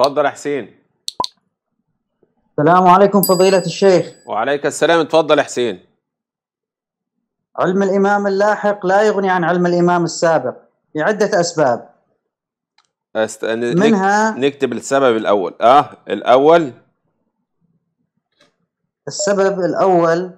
اتفضل يا حسين السلام عليكم فضيلة الشيخ وعليك السلام اتفضل يا حسين علم الإمام اللاحق لا يغني عن علم الإمام السابق لعدة أسباب أست... منها نكتب السبب الأول آه الأول السبب الأول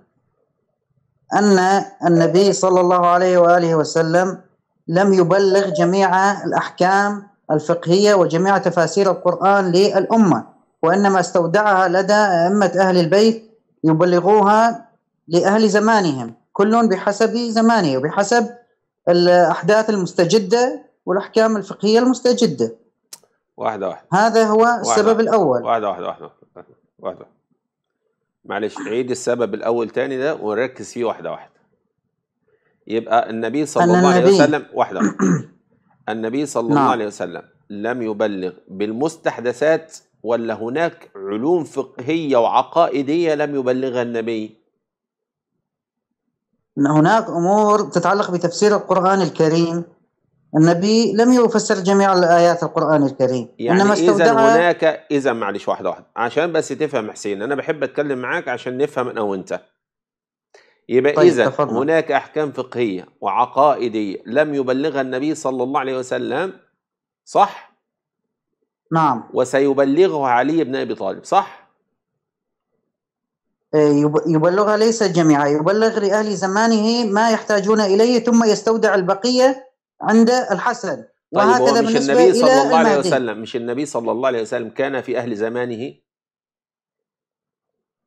أن النبي صلى الله عليه وآله وسلم لم يبلغ جميع الأحكام الفقهية وجميع تفاسير القرآن للأمة وإنما استودعها لدى أئمة أهل البيت يبلغوها لأهل زمانهم كل بحسب زمانه وبحسب الأحداث المستجدة والأحكام الفقهية المستجدة واحدة واحدة هذا هو واحدة السبب واحدة الأول واحدة واحدة واحدة واحدة, واحدة. معلش عيد السبب الأول تاني ده ونركز فيه واحدة واحدة يبقى النبي صلى الله عليه وسلم واحدة واحدة النبي صلى نعم. الله عليه وسلم لم يبلغ بالمستحدثات ولا هناك علوم فقهية وعقائدية لم يبلغها النبي هناك أمور تتعلق بتفسير القرآن الكريم النبي لم يفسر جميع الآيات القرآن الكريم يعني إنما إذا هناك إذا معلش واحدة واحدة عشان بس تفهم حسين أنا بحب أتكلم معاك عشان نفهم أنا وأنت يبقى طيب إذا هناك أحكام فقهية وعقائدية لم يبلغها النبي صلى الله عليه وسلم صح؟ نعم وسيبلغه علي بن أبي طالب صح؟ آه، يبلغها ليس جميعا يبلغ لأهل زمانه ما يحتاجون إليه ثم يستودع البقية عند الحسن طيب وهكذا مش النبي صلى الله عليه وسلم مش النبي صلى الله عليه وسلم كان في أهل زمانه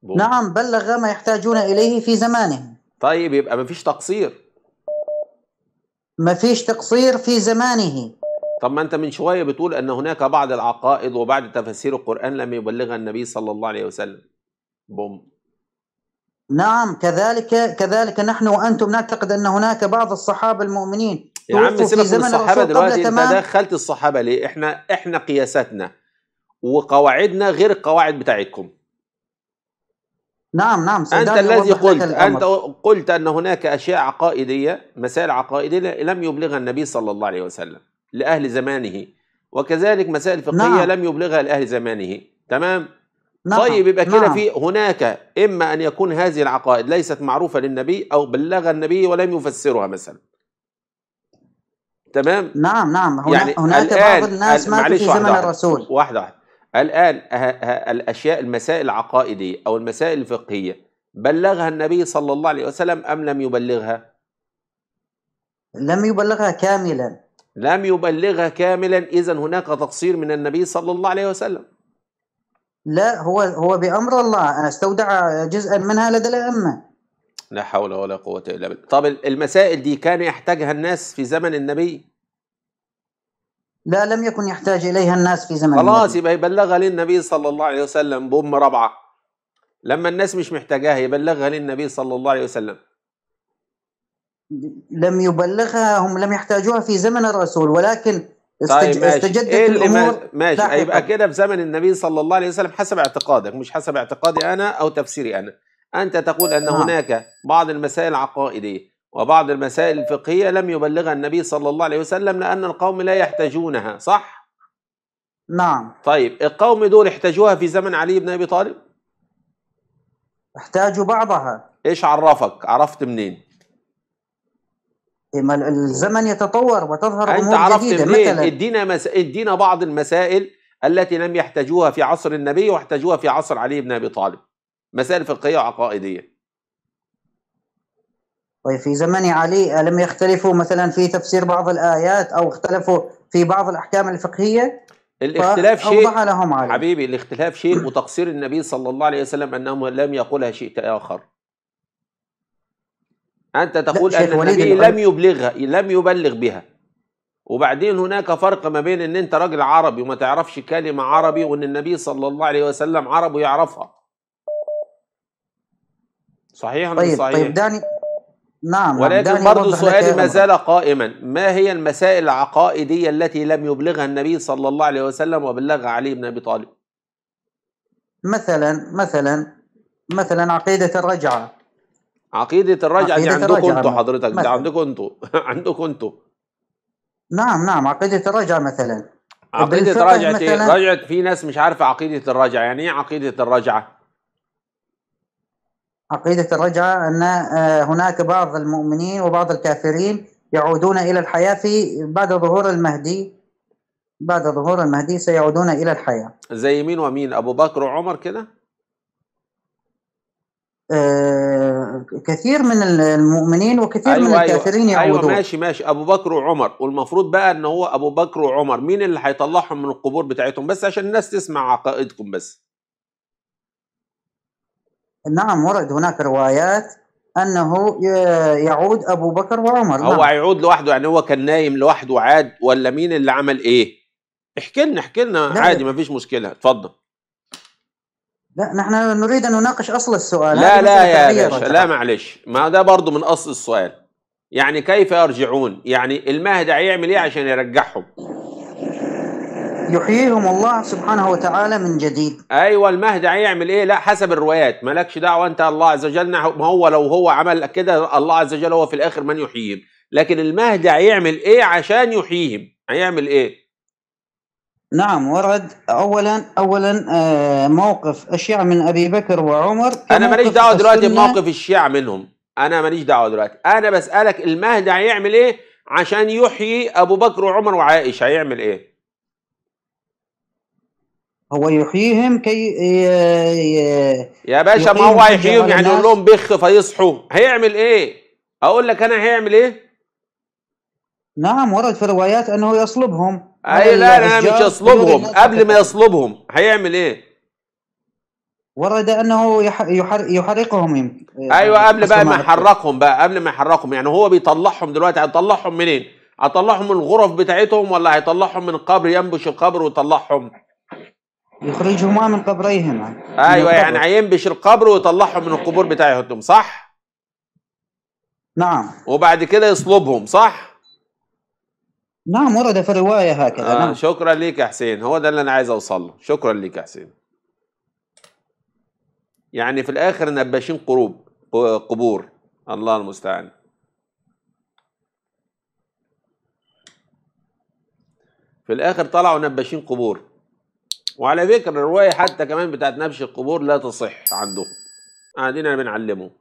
بوم. نعم بلغ ما يحتاجون إليه في زمانه طيب يبقى مفيش تقصير مفيش تقصير في زمانه طب ما انت من شويه بتقول ان هناك بعض العقائد وبعض تفاسير القران لم يبلغها النبي صلى الله عليه وسلم بوم نعم كذلك كذلك نحن وانتم نعتقد ان هناك بعض الصحابه المؤمنين يا عم سيبك من الصحابه دلوقتي انت دخلت الصحابه ليه؟ احنا احنا قياساتنا وقواعدنا غير القواعد بتاعتكم نعم نعم أنت الذي قلت أنت قلت أن هناك أشياء عقائدية مسائل عقائدية لم يبلغها النبي صلى الله عليه وسلم لأهل زمانه وكذلك مسائل فقهية نعم. لم يبلغها لأهل زمانه تمام نعم. طيب يبقى كده نعم. في هناك إما أن يكون هذه العقائد ليست معروفة للنبي أو بلغها النبي ولم يفسرها مثلا تمام نعم نعم هنا يعني هناك بعض الناس ماتوا في زمن الرسول واحدة واحدة الآن الأشياء المسائل العقائدية أو المسائل الفقهية بلغها النبي صلى الله عليه وسلم أم لم يبلغها؟ لم يبلغها كاملا لم يبلغها كاملا إذا هناك تقصير من النبي صلى الله عليه وسلم لا هو هو بأمر الله أنا استودع جزءا منها لدى الأئمة لا حول ولا قوة إلا بالله طب المسائل دي كان يحتاجها الناس في زمن النبي لا لم يكن يحتاج إليها الناس في زمن خلاص يبقى يبلغها للنبي صلى الله عليه وسلم بأم ربعة لما الناس مش محتاجاها يبلغها للنبي صلى الله عليه وسلم لم يبلغها هم لم يحتاجوها في زمن الرسول ولكن طيب استجدت إيه الامور ماشي لاحقا. هيبقى كده في زمن النبي صلى الله عليه وسلم حسب اعتقادك مش حسب اعتقادي انا او تفسيري انا انت تقول ان آه. هناك بعض المسائل العقائديه وبعض المسائل الفقهية لم يبلغها النبي صلى الله عليه وسلم لأن القوم لا يحتاجونها صح؟ نعم طيب القوم دول احتاجوها في زمن علي بن أبي طالب؟ احتاجوا بعضها ايش عرفك؟ عرفت منين؟ ما الزمن يتطور وتظهر انت امور عرفت جديده منين؟ مثلا ادينا مس... ادينا بعض المسائل التي لم يحتاجوها في عصر النبي واحتاجوها في عصر علي بن ابي طالب مسائل فقهيه وعقائديه طيب في زمن علي ألم يختلفوا مثلا في تفسير بعض الآيات أو اختلفوا في بعض الأحكام الفقهية؟ الاختلاف شيء لهم علي. حبيبي الاختلاف شيء وتقصير النبي صلى الله عليه وسلم أنه لم يقولها شيء آخر أنت تقول أن النبي لم يبلغها لم يبلغ بها وبعدين هناك فرق ما بين ان انت راجل عربي وما تعرفش كلمة عربي وان النبي صلى الله عليه وسلم عربي يعرفها صحيح طيب،, طيب صحيح طيب دعني نعم،, نعم ولكن برضه سؤالي ما زال قائما ما هي المسائل العقائدية التي لم يبلغها النبي صلى الله عليه وسلم وبلغها علي بن أبي طالب مثلا مثلا مثلا عقيدة الرجعة عقيدة الرجعة عقيدة دي عندكم انتوا حضرتك دي عندكم انتوا عندكم انتوا نعم نعم عقيدة الرجعة مثلا عقيدة الرجعه ايه؟ في ناس مش عارفة عقيدة الرجعة يعني ايه عقيدة الرجعة؟ عقيدة الرجعة أن آه، هناك بعض المؤمنين وبعض الكافرين يعودون إلى الحياة في بعد ظهور المهدي بعد ظهور المهدي سيعودون إلى الحياة زي مين ومين أبو بكر وعمر كده؟ آه كثير من المؤمنين وكثير أيوة من أيوة. الكافرين أيوة يعودون أيوة ماشي ماشي أبو بكر وعمر والمفروض بقى أن هو أبو بكر وعمر مين اللي هيطلعهم من القبور بتاعتهم بس عشان الناس تسمع عقائدكم بس نعم ورد هناك روايات انه يعود ابو بكر وعمر هو نعم. هيعود لوحده يعني هو كان نايم لوحده وعاد ولا مين اللي عمل ايه؟ احكي لنا احكي لنا عادي مفيش مشكله اتفضل لا نحن نريد ان نناقش اصل السؤال لا لا يا باشا لا معلش ما ده برضه من اصل السؤال يعني كيف يرجعون يعني المهد هيعمل ايه عشان يرجعهم يحييهم الله سبحانه وتعالى من جديد ايوه المهدي هيعمل ايه لا حسب الروايات مالكش دعوه انت الله عز وجل ما هو لو هو عمل كده الله عز وجل هو في الاخر من يحييهم لكن المهدي هيعمل ايه عشان يحييهم هيعمل ايه نعم ورد اولا اولا آه، موقف الشيعة من ابي بكر وعمر انا ماليش دعوه دلوقتي بموقف الشيعة منهم انا ماليش دعوه دلوقتي انا بسالك المهدي هيعمل ايه عشان يحيي ابو بكر وعمر وعائشه هيعمل ايه هو يحييهم كي يا باشا ما هو هيحييهم يعني يقول لهم بخ فيصحوا هيعمل ايه؟ اقول لك انا هيعمل ايه؟ نعم ورد في الروايات انه يصلبهم اي لا لا مش يصلبهم قبل ما يصلبهم هيعمل ايه؟ ورد انه يحرقهم يمكن ايوه قبل بقى ما يحرقهم بقى قبل ما يحرقهم يعني هو بيطلعهم دلوقتي هيطلعهم منين؟ هيطلعهم من الغرف بتاعتهم ولا هيطلعهم من القبر ينبش القبر ويطلعهم؟ يخرجهما من قبريهما ايوه من يعني هينبش القبر ويطلعهم من القبور بتاعتهم صح؟ نعم وبعد كده يصلبهم صح؟ نعم ورد في الروايه هكذا آه نعم. شكرا ليك يا حسين هو ده اللي انا عايز اوصل له شكرا ليك يا حسين يعني في الاخر نباشين قروب قبور الله المستعان في الاخر طلعوا نباشين قبور وعلى فكرة الرواية حتى كمان بتاعت نبش القبور لا تصح عندهم قاعدين آه، بنعلمهم